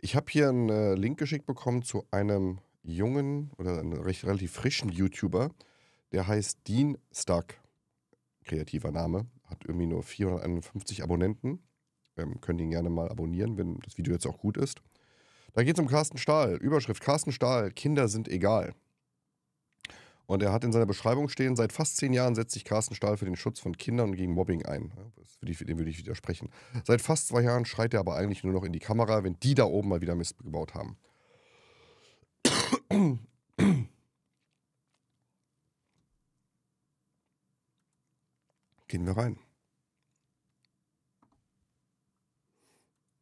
Ich habe hier einen äh, Link geschickt bekommen zu einem jungen oder einem recht, relativ frischen YouTuber, der heißt Dean Stark. Kreativer Name, hat irgendwie nur 451 Abonnenten. Ähm, könnt ihn gerne mal abonnieren, wenn das Video jetzt auch gut ist. Da geht es um Carsten Stahl. Überschrift: Carsten Stahl, Kinder sind egal. Und er hat in seiner Beschreibung stehen, seit fast zehn Jahren setzt sich Carsten Stahl für den Schutz von Kindern und gegen Mobbing ein. Dem würde ich widersprechen. Seit fast zwei Jahren schreit er aber eigentlich nur noch in die Kamera, wenn die da oben mal wieder Mist gebaut haben. Gehen wir rein.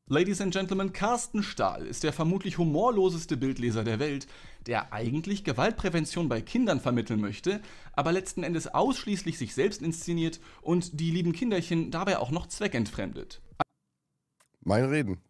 Ladies and Gentlemen, Carsten Stahl ist der vermutlich humorloseste Bildleser der Welt, der eigentlich Gewaltprävention bei Kindern vermitteln möchte, aber letzten Endes ausschließlich sich selbst inszeniert und die lieben Kinderchen dabei auch noch zweckentfremdet. Mein Reden.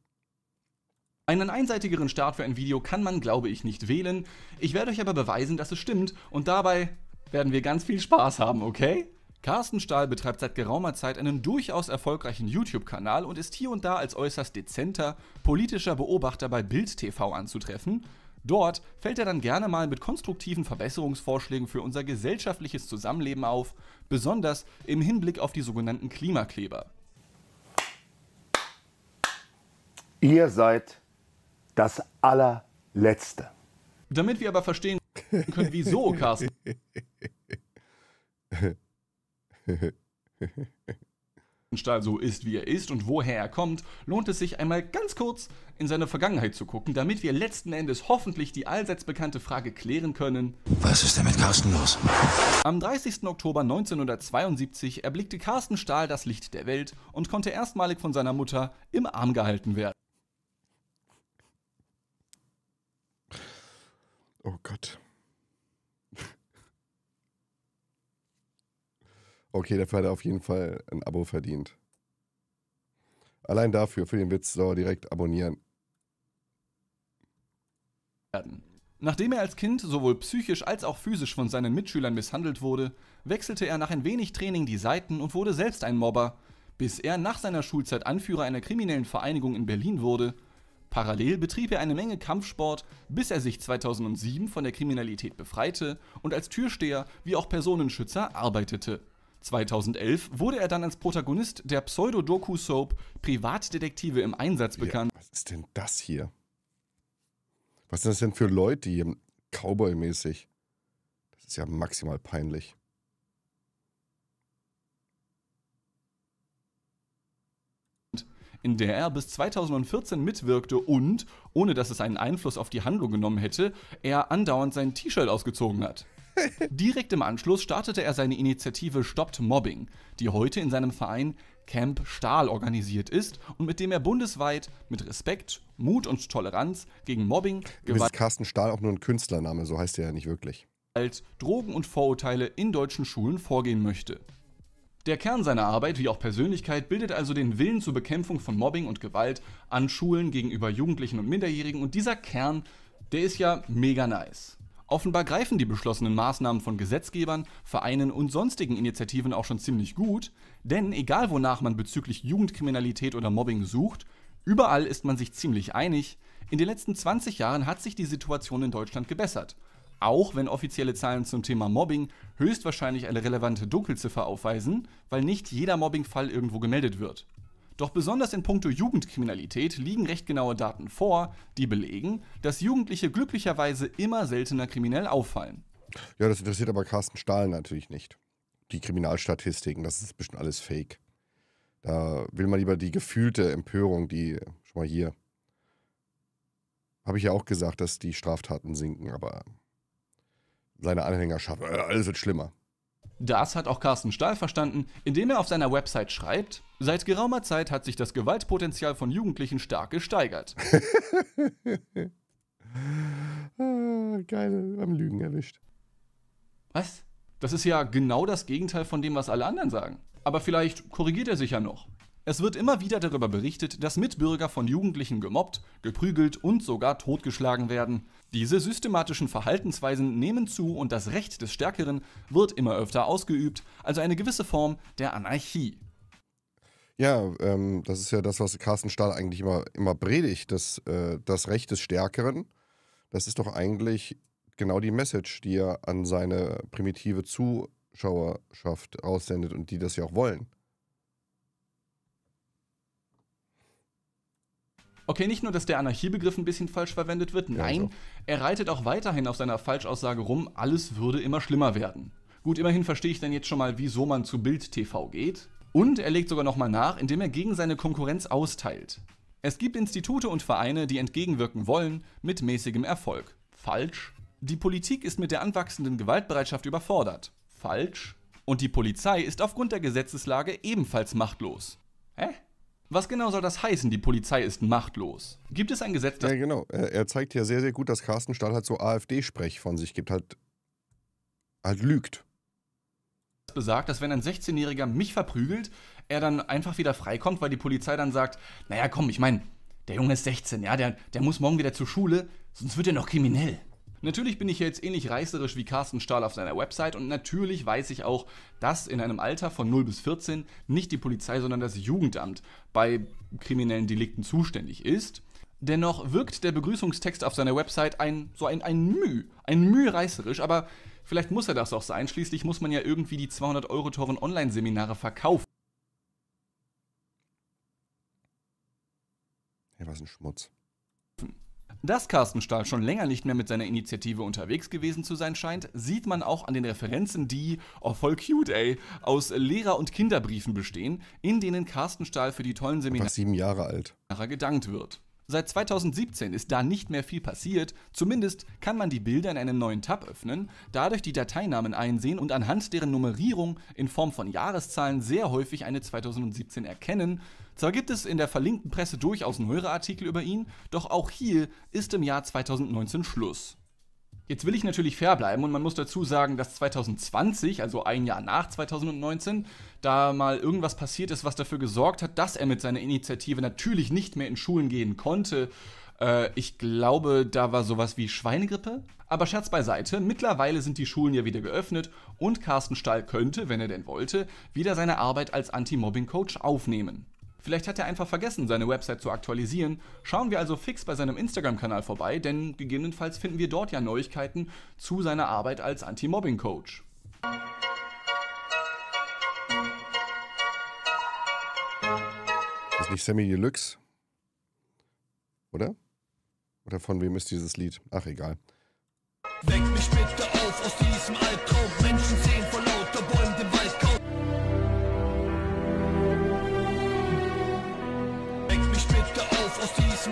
Einen einseitigeren Start für ein Video kann man, glaube ich, nicht wählen. Ich werde euch aber beweisen, dass es stimmt und dabei werden wir ganz viel Spaß haben, okay? Carsten Stahl betreibt seit geraumer Zeit einen durchaus erfolgreichen YouTube-Kanal und ist hier und da als äußerst dezenter politischer Beobachter bei Bild TV anzutreffen. Dort fällt er dann gerne mal mit konstruktiven Verbesserungsvorschlägen für unser gesellschaftliches Zusammenleben auf, besonders im Hinblick auf die sogenannten Klimakleber. Ihr seid das allerletzte. Damit wir aber verstehen können, wieso Carsten Stahl so ist, wie er ist und woher er kommt, lohnt es sich einmal ganz kurz in seine Vergangenheit zu gucken, damit wir letzten Endes hoffentlich die allseits bekannte Frage klären können. Was ist denn mit Carsten los? Am 30. Oktober 1972 erblickte Carsten Stahl das Licht der Welt und konnte erstmalig von seiner Mutter im Arm gehalten werden. Oh Gott. Okay, dafür hat er auf jeden Fall ein Abo verdient. Allein dafür, für den Witz, soll er direkt abonnieren. Nachdem er als Kind sowohl psychisch als auch physisch von seinen Mitschülern misshandelt wurde, wechselte er nach ein wenig Training die Seiten und wurde selbst ein Mobber, bis er nach seiner Schulzeit Anführer einer kriminellen Vereinigung in Berlin wurde. Parallel betrieb er eine Menge Kampfsport, bis er sich 2007 von der Kriminalität befreite und als Türsteher wie auch Personenschützer arbeitete. 2011 wurde er dann als Protagonist der Pseudo-Doku-Soap Privatdetektive im Einsatz bekannt. Ja, was ist denn das hier? Was sind das denn für Leute hier Cowboy-mäßig? Das ist ja maximal peinlich. in der er bis 2014 mitwirkte und, ohne dass es einen Einfluss auf die Handlung genommen hätte, er andauernd sein T-Shirt ausgezogen hat. Direkt im Anschluss startete er seine Initiative Stoppt Mobbing, die heute in seinem Verein Camp Stahl organisiert ist und mit dem er bundesweit mit Respekt, Mut und Toleranz gegen Mobbing, Gewalt. Ist Carsten Stahl auch nur ein Künstlername, so heißt er ja nicht wirklich. Drogen und Vorurteile in deutschen Schulen vorgehen möchte. Der Kern seiner Arbeit wie auch Persönlichkeit bildet also den Willen zur Bekämpfung von Mobbing und Gewalt an Schulen gegenüber Jugendlichen und Minderjährigen und dieser Kern, der ist ja mega nice. Offenbar greifen die beschlossenen Maßnahmen von Gesetzgebern, Vereinen und sonstigen Initiativen auch schon ziemlich gut, denn egal wonach man bezüglich Jugendkriminalität oder Mobbing sucht, überall ist man sich ziemlich einig, in den letzten 20 Jahren hat sich die Situation in Deutschland gebessert. Auch wenn offizielle Zahlen zum Thema Mobbing höchstwahrscheinlich eine relevante Dunkelziffer aufweisen, weil nicht jeder Mobbingfall irgendwo gemeldet wird. Doch besonders in puncto Jugendkriminalität liegen recht genaue Daten vor, die belegen, dass Jugendliche glücklicherweise immer seltener kriminell auffallen. Ja, das interessiert aber Carsten Stahl natürlich nicht. Die Kriminalstatistiken, das ist bestimmt alles Fake. Da will man lieber die gefühlte Empörung, die schon mal hier. Habe ich ja auch gesagt, dass die Straftaten sinken, aber seine Anhängerschaft, äh, alles wird schlimmer. Das hat auch Carsten Stahl verstanden, indem er auf seiner Website schreibt, Seit geraumer Zeit hat sich das Gewaltpotenzial von Jugendlichen stark gesteigert. ah, geil, am Lügen erwischt. Was? Das ist ja genau das Gegenteil von dem, was alle anderen sagen. Aber vielleicht korrigiert er sich ja noch. Es wird immer wieder darüber berichtet, dass Mitbürger von Jugendlichen gemobbt, geprügelt und sogar totgeschlagen werden. Diese systematischen Verhaltensweisen nehmen zu und das Recht des Stärkeren wird immer öfter ausgeübt, also eine gewisse Form der Anarchie. Ja, ähm, das ist ja das, was Carsten Stahl eigentlich immer, immer predigt, dass äh, das Recht des Stärkeren, das ist doch eigentlich genau die Message, die er an seine primitive Zuschauerschaft aussendet und die das ja auch wollen. Okay, nicht nur, dass der Anarchiebegriff ein bisschen falsch verwendet wird, nein, ja, so. er reitet auch weiterhin auf seiner Falschaussage rum, alles würde immer schlimmer werden. Gut, immerhin verstehe ich dann jetzt schon mal, wieso man zu Bild TV geht. Und er legt sogar nochmal nach, indem er gegen seine Konkurrenz austeilt. Es gibt Institute und Vereine, die entgegenwirken wollen, mit mäßigem Erfolg. Falsch. Die Politik ist mit der anwachsenden Gewaltbereitschaft überfordert. Falsch. Und die Polizei ist aufgrund der Gesetzeslage ebenfalls machtlos. Hä? Was genau soll das heißen, die Polizei ist machtlos? Gibt es ein Gesetz, das. Ja, genau. Äh, er zeigt ja sehr, sehr gut, dass Carsten Stahl halt so AfD-Sprech von sich gibt, halt, halt lügt besagt, dass wenn ein 16-Jähriger mich verprügelt, er dann einfach wieder freikommt, weil die Polizei dann sagt, naja, komm, ich meine, der Junge ist 16, ja, der, der muss morgen wieder zur Schule, sonst wird er noch kriminell. Natürlich bin ich jetzt ähnlich reißerisch wie Carsten Stahl auf seiner Website und natürlich weiß ich auch, dass in einem Alter von 0 bis 14 nicht die Polizei, sondern das Jugendamt bei kriminellen Delikten zuständig ist. Dennoch wirkt der Begrüßungstext auf seiner Website ein so ein, ein Müh, ein Müh reißerisch, aber Vielleicht muss er das auch sein. Schließlich muss man ja irgendwie die 200 Euro teuren Online-Seminare verkaufen. Hey, was ein Schmutz. Dass Carsten Stahl schon länger nicht mehr mit seiner Initiative unterwegs gewesen zu sein scheint, sieht man auch an den Referenzen, die, oh voll cute ey, aus Lehrer- und Kinderbriefen bestehen, in denen Carsten Stahl für die tollen Seminare gedankt wird. Seit 2017 ist da nicht mehr viel passiert, zumindest kann man die Bilder in einem neuen Tab öffnen, dadurch die Dateinamen einsehen und anhand deren Nummerierung in Form von Jahreszahlen sehr häufig eine 2017 erkennen. Zwar gibt es in der verlinkten Presse durchaus neuere Artikel über ihn, doch auch hier ist im Jahr 2019 Schluss. Jetzt will ich natürlich fair bleiben und man muss dazu sagen, dass 2020, also ein Jahr nach 2019, da mal irgendwas passiert ist, was dafür gesorgt hat, dass er mit seiner Initiative natürlich nicht mehr in Schulen gehen konnte. Äh, ich glaube, da war sowas wie Schweinegrippe. Aber Scherz beiseite, mittlerweile sind die Schulen ja wieder geöffnet und Carsten Stahl könnte, wenn er denn wollte, wieder seine Arbeit als Anti-Mobbing-Coach aufnehmen. Vielleicht hat er einfach vergessen, seine Website zu aktualisieren. Schauen wir also fix bei seinem Instagram-Kanal vorbei, denn gegebenenfalls finden wir dort ja Neuigkeiten zu seiner Arbeit als Anti-Mobbing-Coach. Ist nicht Sammy Deluxe? Oder? Oder von wem ist dieses Lied? Ach, egal. Weck mich bitte auf aus diesem Albtraum. Menschen sehen von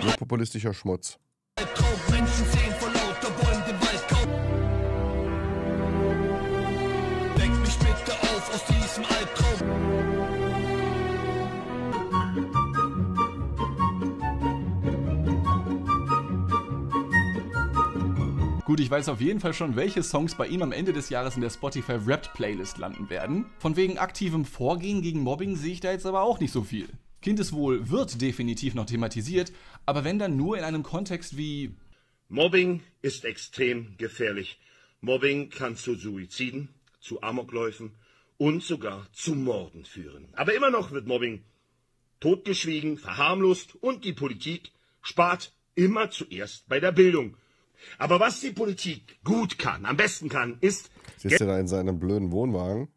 Nur populistischer Schmutz. Gut, ich weiß auf jeden Fall schon, welche Songs bei ihm am Ende des Jahres in der Spotify Wrapped Playlist landen werden. Von wegen aktivem Vorgehen gegen Mobbing sehe ich da jetzt aber auch nicht so viel. Kindeswohl wird definitiv noch thematisiert, aber wenn dann nur in einem Kontext wie Mobbing ist extrem gefährlich. Mobbing kann zu Suiziden, zu Amokläufen und sogar zu Morden führen. Aber immer noch wird Mobbing totgeschwiegen, verharmlost und die Politik spart immer zuerst bei der Bildung. Aber was die Politik gut kann, am besten kann, ist. Siehst du da in seinem blöden Wohnwagen?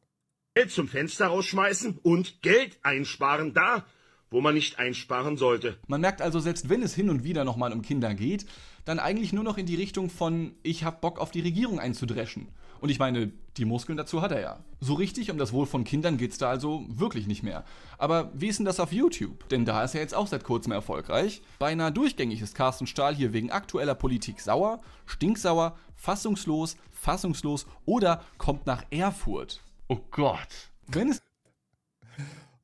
Geld zum Fenster rausschmeißen und Geld einsparen da, wo man nicht einsparen sollte. Man merkt also, selbst wenn es hin und wieder nochmal um Kinder geht, dann eigentlich nur noch in die Richtung von, ich hab Bock auf die Regierung einzudreschen. Und ich meine, die Muskeln dazu hat er ja. So richtig um das Wohl von Kindern geht's da also wirklich nicht mehr. Aber wie ist denn das auf YouTube? Denn da ist er jetzt auch seit kurzem erfolgreich. Beinahe durchgängig ist Carsten Stahl hier wegen aktueller Politik sauer, stinksauer, fassungslos, fassungslos oder kommt nach Erfurt. Oh Gott. Wenn es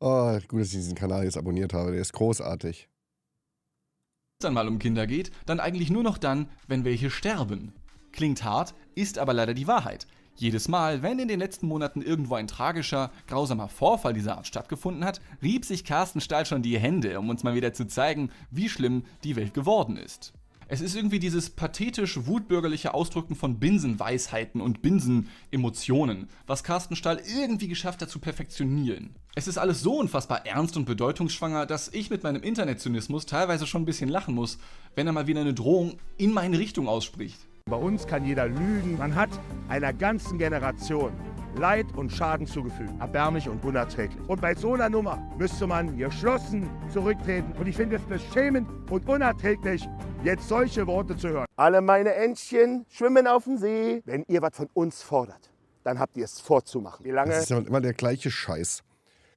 Oh, gut, dass ich diesen Kanal jetzt abonniert habe. Der ist großartig. Wenn es dann mal um Kinder geht, dann eigentlich nur noch dann, wenn welche sterben. Klingt hart, ist aber leider die Wahrheit. Jedes Mal, wenn in den letzten Monaten irgendwo ein tragischer, grausamer Vorfall dieser Art stattgefunden hat, rieb sich Carsten Stahl schon die Hände, um uns mal wieder zu zeigen, wie schlimm die Welt geworden ist. Es ist irgendwie dieses pathetisch wutbürgerliche Ausdrücken von Binsenweisheiten und Binsenemotionen, was Carsten Stahl irgendwie geschafft hat zu perfektionieren. Es ist alles so unfassbar ernst und bedeutungsschwanger, dass ich mit meinem Internetzynismus teilweise schon ein bisschen lachen muss, wenn er mal wieder eine Drohung in meine Richtung ausspricht. Bei uns kann jeder lügen. Man hat einer ganzen Generation Leid und Schaden zugefügt. Erbärmlich und unerträglich. Und bei so einer Nummer müsste man geschlossen zurücktreten. Und ich finde es beschämend und unerträglich, jetzt solche Worte zu hören. Alle meine Entchen schwimmen auf dem See. Wenn ihr was von uns fordert, dann habt ihr es vorzumachen. Wie lange? Das ist ja immer der gleiche Scheiß.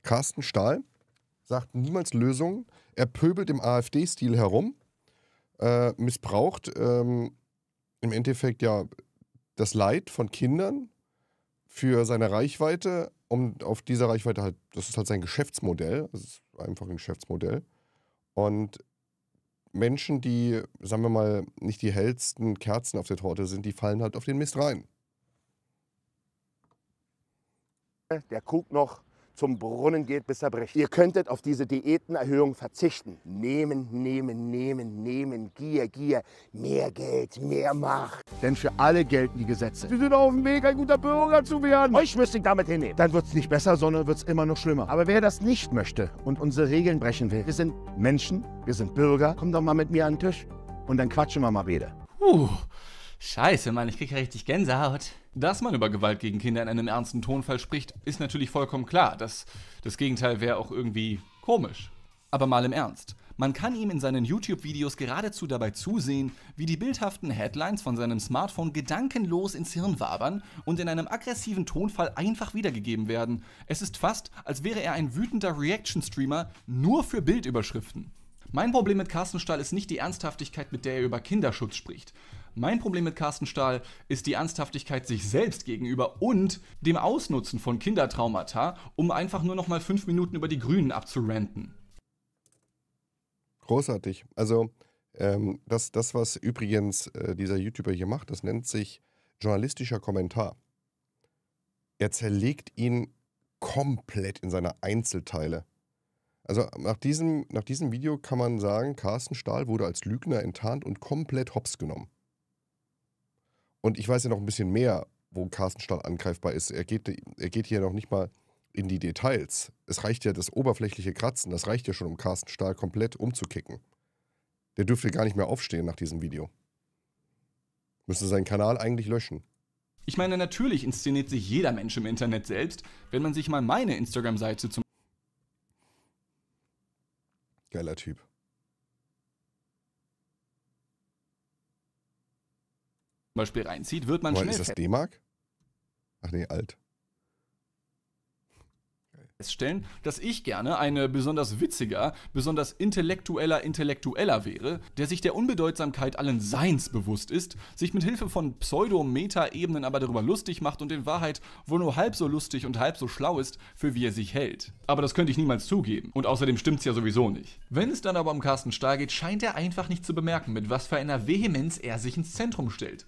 Carsten Stahl sagt niemals Lösungen. Er pöbelt im AfD-Stil herum, äh, missbraucht ähm, im Endeffekt ja das Leid von Kindern für seine Reichweite, um auf dieser Reichweite halt, das ist halt sein Geschäftsmodell, das ist einfach ein Geschäftsmodell. Und Menschen, die, sagen wir mal, nicht die hellsten Kerzen auf der Torte sind, die fallen halt auf den Mist rein. Der guckt noch zum Brunnen geht, bis er bricht. Ihr könntet auf diese Diätenerhöhung verzichten. Nehmen, nehmen, nehmen, nehmen, Gier, Gier, mehr Geld, mehr Macht. Denn für alle gelten die Gesetze. Wir sind auf dem Weg, ein guter Bürger zu werden. Euch müsste ich damit hinnehmen. Dann wird es nicht besser, sondern wird es immer noch schlimmer. Aber wer das nicht möchte und unsere Regeln brechen will, wir sind Menschen, wir sind Bürger, komm doch mal mit mir an den Tisch und dann quatschen wir mal wieder. Puh, scheiße, Mann, ich kriege richtig Gänsehaut. Dass man über Gewalt gegen Kinder in einem ernsten Tonfall spricht, ist natürlich vollkommen klar. Das, das Gegenteil wäre auch irgendwie komisch. Aber mal im Ernst. Man kann ihm in seinen YouTube-Videos geradezu dabei zusehen, wie die bildhaften Headlines von seinem Smartphone gedankenlos ins Hirn wabern und in einem aggressiven Tonfall einfach wiedergegeben werden. Es ist fast, als wäre er ein wütender Reaction-Streamer nur für Bildüberschriften. Mein Problem mit Carsten Stahl ist nicht die Ernsthaftigkeit, mit der er über Kinderschutz spricht. Mein Problem mit Carsten Stahl ist die Ernsthaftigkeit sich selbst gegenüber und dem Ausnutzen von Kindertraumata, um einfach nur noch mal fünf Minuten über die Grünen abzuranten. Großartig. Also ähm, das, das, was übrigens äh, dieser YouTuber hier macht, das nennt sich journalistischer Kommentar. Er zerlegt ihn komplett in seine Einzelteile. Also nach diesem, nach diesem Video kann man sagen, Carsten Stahl wurde als Lügner enttarnt und komplett hops genommen. Und ich weiß ja noch ein bisschen mehr, wo Carsten Stahl angreifbar ist. Er geht, er geht hier noch nicht mal in die Details. Es reicht ja das oberflächliche Kratzen, das reicht ja schon, um Carsten Stahl komplett umzukicken. Der dürfte gar nicht mehr aufstehen nach diesem Video. Müsste seinen Kanal eigentlich löschen. Ich meine, natürlich inszeniert sich jeder Mensch im Internet selbst, wenn man sich mal meine Instagram-Seite zum. Geiler Typ. Beispiel reinzieht, wird man Woher schnell. Ist das D-Mark? Ach nee, alt feststellen, dass ich gerne ein besonders witziger, besonders intellektueller Intellektueller wäre, der sich der Unbedeutsamkeit allen Seins bewusst ist, sich mit Hilfe von Pseudo-Meta-Ebenen aber darüber lustig macht und in Wahrheit wohl nur halb so lustig und halb so schlau ist, für wie er sich hält. Aber das könnte ich niemals zugeben und außerdem stimmt's ja sowieso nicht. Wenn es dann aber um Carsten Stahl geht, scheint er einfach nicht zu bemerken, mit was für einer Vehemenz er sich ins Zentrum stellt.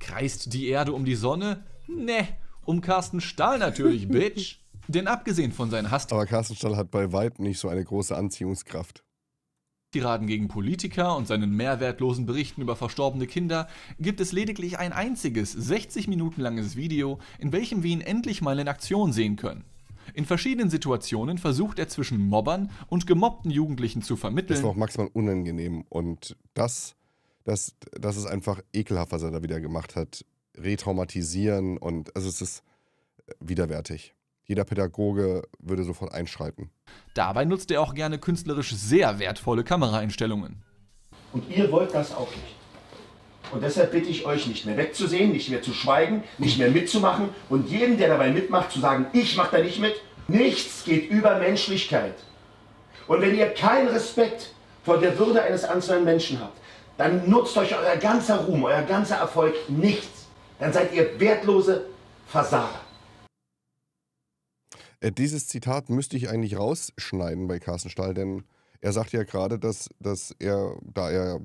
Kreist die Erde um die Sonne? Ne, um Carsten Stahl natürlich, Bitch. Denn abgesehen von seinen Hass... Aber Carsten Stahl hat bei Weib nicht so eine große Anziehungskraft. Tiraden gegen Politiker und seinen mehrwertlosen Berichten über verstorbene Kinder gibt es lediglich ein einziges 60 Minuten langes Video, in welchem wir ihn endlich mal in Aktion sehen können. In verschiedenen Situationen versucht er zwischen Mobbern und gemobbten Jugendlichen zu vermitteln. Das ist auch maximal unangenehm und das, das, das ist einfach ekelhaft, was er da wieder gemacht hat. Retraumatisieren und also es ist äh, widerwärtig jeder Pädagoge würde sofort einschreiten. Dabei nutzt er auch gerne künstlerisch sehr wertvolle Kameraeinstellungen. Und ihr wollt das auch nicht. Und deshalb bitte ich euch, nicht mehr wegzusehen, nicht mehr zu schweigen, nicht mehr mitzumachen und jedem, der dabei mitmacht, zu sagen, ich mache da nicht mit. Nichts geht über Menschlichkeit. Und wenn ihr keinen Respekt vor der Würde eines einzelnen Menschen habt, dann nutzt euch euer ganzer Ruhm, euer ganzer Erfolg nichts. Dann seid ihr wertlose Versager. Äh, dieses Zitat müsste ich eigentlich rausschneiden bei Carsten Stahl, denn er sagt ja gerade, dass, dass er, da er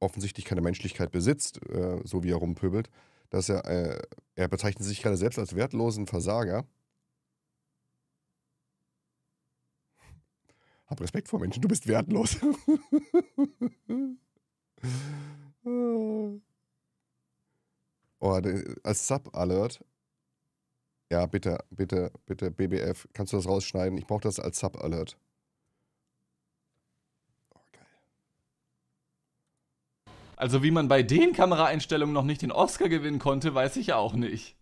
offensichtlich keine Menschlichkeit besitzt, äh, so wie er rumpöbelt, dass er, äh, er bezeichnet sich gerade selbst als wertlosen Versager. Hab Respekt vor Menschen, du bist wertlos. oh, als Sub-Alert, ja, bitte, bitte, bitte, BBF, kannst du das rausschneiden? Ich brauche das als Sub-Alert. Okay. Oh, also wie man bei den Kameraeinstellungen noch nicht den Oscar gewinnen konnte, weiß ich auch nicht.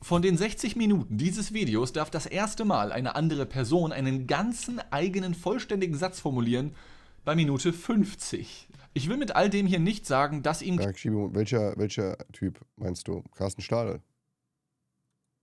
Von den 60 Minuten dieses Videos darf das erste Mal eine andere Person einen ganzen eigenen vollständigen Satz formulieren bei Minute 50. Ich will mit all dem hier nicht sagen, dass ihm... Ja, Schiebe, welcher, welcher Typ meinst du? Carsten Stahl?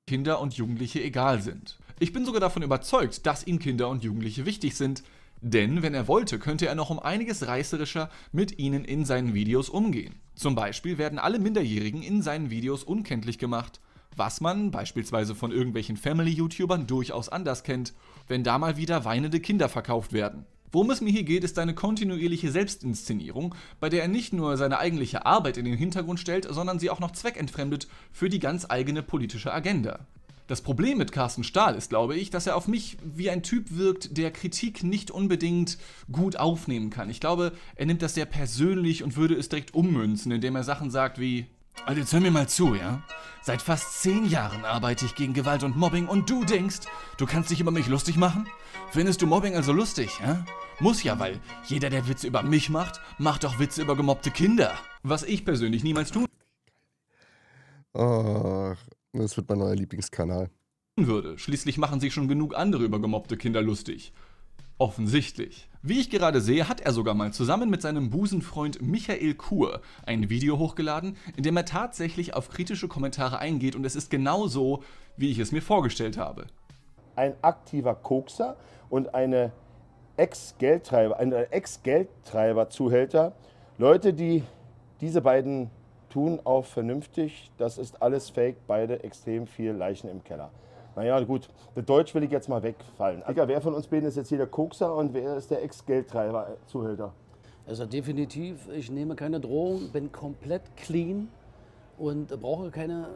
Kinder und Jugendliche egal sind. Ich bin sogar davon überzeugt, dass ihm Kinder und Jugendliche wichtig sind, denn wenn er wollte, könnte er noch um einiges reißerischer mit ihnen in seinen Videos umgehen. Zum Beispiel werden alle Minderjährigen in seinen Videos unkenntlich gemacht, was man beispielsweise von irgendwelchen Family-YouTubern durchaus anders kennt, wenn da mal wieder weinende Kinder verkauft werden. Worum es mir hier geht, ist eine kontinuierliche Selbstinszenierung, bei der er nicht nur seine eigentliche Arbeit in den Hintergrund stellt, sondern sie auch noch zweckentfremdet für die ganz eigene politische Agenda. Das Problem mit Carsten Stahl ist, glaube ich, dass er auf mich wie ein Typ wirkt, der Kritik nicht unbedingt gut aufnehmen kann. Ich glaube, er nimmt das sehr persönlich und würde es direkt ummünzen, indem er Sachen sagt wie, also jetzt hör mir mal zu, ja? Seit fast zehn Jahren arbeite ich gegen Gewalt und Mobbing und du denkst, du kannst dich über mich lustig machen? Findest du Mobbing also lustig, ja? Muss ja, weil jeder, der Witze über mich macht, macht doch Witze über gemobbte Kinder. Was ich persönlich niemals tun Ach, das wird mein neuer Lieblingskanal. würde. Schließlich machen sich schon genug andere über gemobbte Kinder lustig. Offensichtlich. Wie ich gerade sehe, hat er sogar mal zusammen mit seinem Busenfreund Michael Kur ein Video hochgeladen, in dem er tatsächlich auf kritische Kommentare eingeht und es ist genau so, wie ich es mir vorgestellt habe. Ein aktiver Kokser und eine Ex-Geldtreiber, ein Ex-Geldtreiber-Zuhälter, Leute, die diese beiden tun auch vernünftig, das ist alles Fake, beide extrem viel Leichen im Keller. Naja, gut, der Deutsch will ich jetzt mal wegfallen. Digga, wer von uns beiden ist jetzt hier der Kokser und wer ist der Ex-Geldtreiber-Zuhälter? Also definitiv, ich nehme keine Drohung, bin komplett clean und brauche keine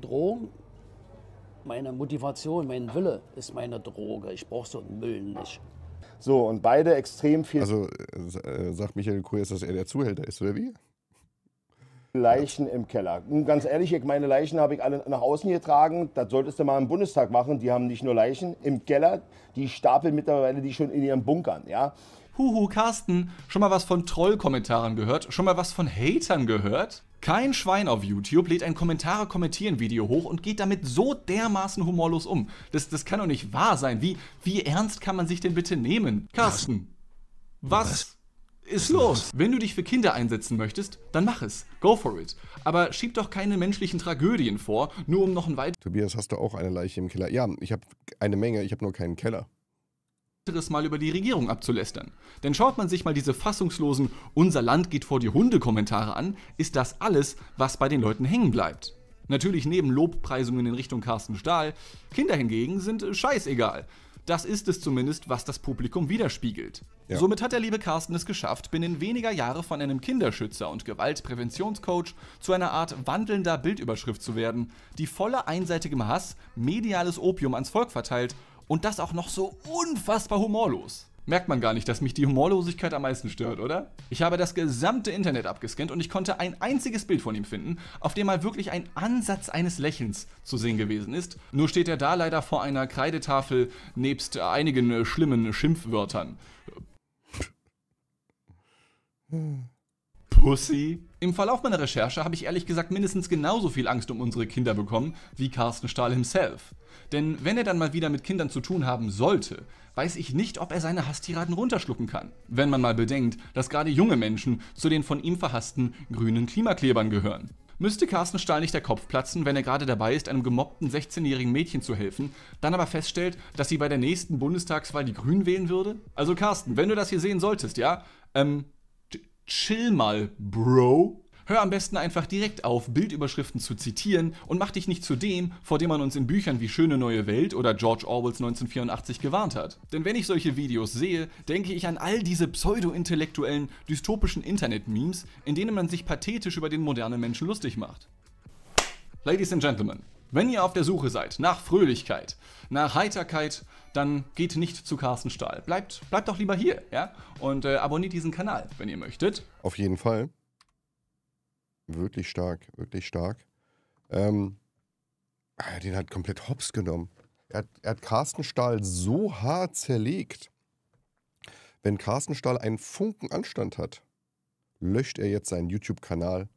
Drohung. Meine Motivation, mein Wille ist meine Droge. Ich brauche so einen Müll nicht. So, und beide extrem viel. Also äh, äh sagt Michael Kuhl dass er der Zuhälter ist, oder wie? Leichen im Keller. Und ganz ehrlich, meine Leichen habe ich alle nach außen getragen. Das solltest du mal im Bundestag machen. Die haben nicht nur Leichen im Keller, die stapeln mittlerweile die schon in ihren Bunkern. Ja? Huhu, Carsten, schon mal was von Troll-Kommentaren gehört? Schon mal was von Hatern gehört? Kein Schwein auf YouTube lädt ein Kommentare kommentieren Video hoch und geht damit so dermaßen humorlos um. Das, das kann doch nicht wahr sein. Wie, wie ernst kann man sich denn bitte nehmen? Carsten, was? was? ist los. Wenn du dich für Kinder einsetzen möchtest, dann mach es. Go for it. Aber schieb doch keine menschlichen Tragödien vor, nur um noch ein weiteres... Tobias, hast du auch eine Leiche im Keller? Ja, ich habe eine Menge, ich habe nur keinen Keller weiteres Mal über die Regierung abzulästern. Denn schaut man sich mal diese fassungslosen Unser Land geht vor die Hunde Kommentare an, ist das alles, was bei den Leuten hängen bleibt. Natürlich neben Lobpreisungen in Richtung Carsten Stahl, Kinder hingegen sind scheißegal. Das ist es zumindest, was das Publikum widerspiegelt. Ja. Somit hat der liebe Carsten es geschafft, binnen weniger Jahre von einem Kinderschützer und Gewaltpräventionscoach zu einer Art wandelnder Bildüberschrift zu werden, die voller einseitigem Hass mediales Opium ans Volk verteilt und das auch noch so unfassbar humorlos. Merkt man gar nicht, dass mich die Humorlosigkeit am meisten stört, oder? Ich habe das gesamte Internet abgescannt und ich konnte ein einziges Bild von ihm finden, auf dem mal wirklich ein Ansatz eines Lächelns zu sehen gewesen ist. Nur steht er da leider vor einer Kreidetafel nebst einigen schlimmen Schimpfwörtern. Hm. Pussy. Im Verlauf meiner Recherche habe ich ehrlich gesagt mindestens genauso viel Angst um unsere Kinder bekommen wie Carsten Stahl himself. Denn wenn er dann mal wieder mit Kindern zu tun haben sollte, weiß ich nicht, ob er seine Hasstiraden runterschlucken kann. Wenn man mal bedenkt, dass gerade junge Menschen zu den von ihm verhassten grünen Klimaklebern gehören. Müsste Carsten Stahl nicht der Kopf platzen, wenn er gerade dabei ist, einem gemobbten 16-jährigen Mädchen zu helfen, dann aber feststellt, dass sie bei der nächsten Bundestagswahl die Grünen wählen würde? Also Carsten, wenn du das hier sehen solltest, ja, ähm, Chill mal, Bro. Hör am besten einfach direkt auf, Bildüberschriften zu zitieren und mach dich nicht zu dem, vor dem man uns in Büchern wie Schöne neue Welt oder George Orwells 1984 gewarnt hat. Denn wenn ich solche Videos sehe, denke ich an all diese pseudo-intellektuellen, dystopischen Internet-Memes, in denen man sich pathetisch über den modernen Menschen lustig macht. Ladies and Gentlemen, wenn ihr auf der Suche seid nach Fröhlichkeit, nach Heiterkeit, dann geht nicht zu Carsten Stahl. Bleibt, bleibt doch lieber hier, ja? Und äh, abonniert diesen Kanal, wenn ihr möchtet. Auf jeden Fall. Wirklich stark, wirklich stark. Ähm, ah, den hat komplett hops genommen. Er hat, er hat Carsten Stahl so hart zerlegt. Wenn Carsten Stahl einen Funken Anstand hat, löscht er jetzt seinen YouTube-Kanal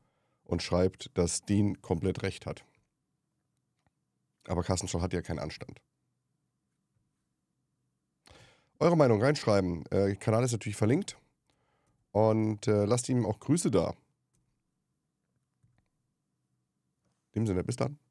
und schreibt, dass Dean komplett recht hat. Aber Carsten Scholl hat ja keinen Anstand. Eure Meinung reinschreiben. Äh, Kanal ist natürlich verlinkt. Und äh, lasst ihm auch Grüße da. In dem Sinne, bis dann.